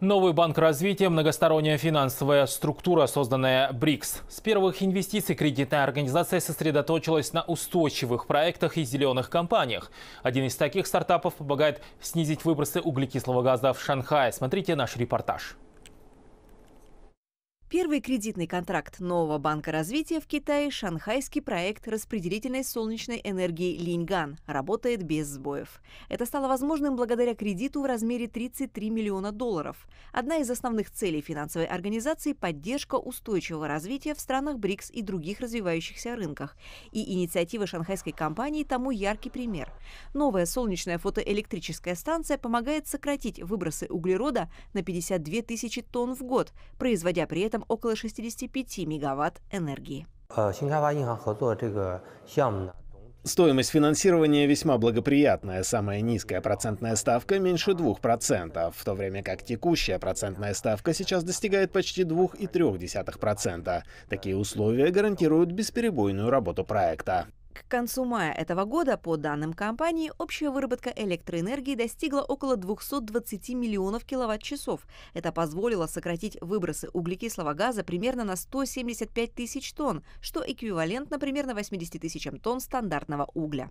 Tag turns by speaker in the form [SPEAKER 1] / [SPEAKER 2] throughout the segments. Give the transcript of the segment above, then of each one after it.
[SPEAKER 1] Новый банк развития – многосторонняя финансовая структура, созданная БРИКС. С первых инвестиций кредитная организация сосредоточилась на устойчивых проектах и зеленых компаниях. Один из таких стартапов помогает снизить выбросы углекислого газа в Шанхае. Смотрите наш репортаж.
[SPEAKER 2] Первый кредитный контракт нового банка развития в Китае – шанхайский проект распределительной солнечной энергии «Линьган» работает без сбоев. Это стало возможным благодаря кредиту в размере 33 миллиона долларов. Одна из основных целей финансовой организации – поддержка устойчивого развития в странах БРИКС и других развивающихся рынках. И инициатива шанхайской компании тому яркий пример. Новая солнечная фотоэлектрическая станция помогает сократить выбросы углерода на 52 тысячи тонн в год, производя при этом этом около 65 мегаватт энергии.
[SPEAKER 3] Э, Стоимость финансирования весьма благоприятная, самая низкая процентная ставка меньше 2%, в то время как текущая процентная ставка сейчас достигает почти 2,3%. Такие условия гарантируют бесперебойную работу проекта.
[SPEAKER 2] К концу мая этого года, по данным компании, общая выработка электроэнергии достигла около 220 миллионов киловатт-часов. Это позволило сократить выбросы углекислого газа примерно на 175 тысяч тонн, что эквивалентно примерно 80 тысячам тонн стандартного угля.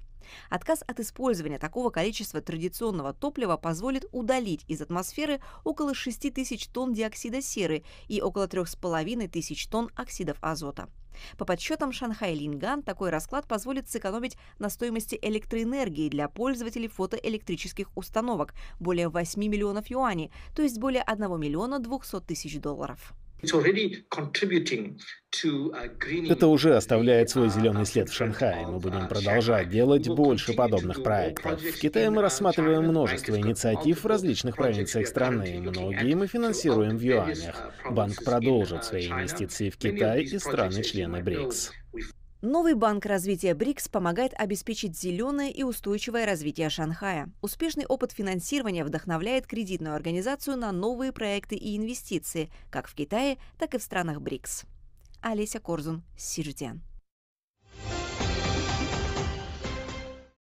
[SPEAKER 2] Отказ от использования такого количества традиционного топлива позволит удалить из атмосферы около 6 тысяч тонн диоксида серы и около 3,5 тысяч тонн оксидов азота. По подсчетам Шанхай Линган, такой расклад позволит сэкономить на стоимости электроэнергии для пользователей фотоэлектрических установок более 8 миллионов юаней, то есть более 1 миллиона 200 тысяч долларов.
[SPEAKER 1] Uh, Это
[SPEAKER 3] уже оставляет свой uh, зеленый след в Шанхае. Мы будем продолжать делать больше подобных проектов. В Китае мы uh, рассматриваем множество инициатив в различных провинциях страны. Многие мы финансируем в юанях. Банк продолжит свои инвестиции в Китай и страны-члены БРИКС.
[SPEAKER 2] Новый банк развития БРИКС помогает обеспечить зеленое и устойчивое развитие Шанхая. Успешный опыт финансирования вдохновляет кредитную организацию на новые проекты и инвестиции, как в Китае, так и в странах БРИКС. Олеся Корзун, Сижден.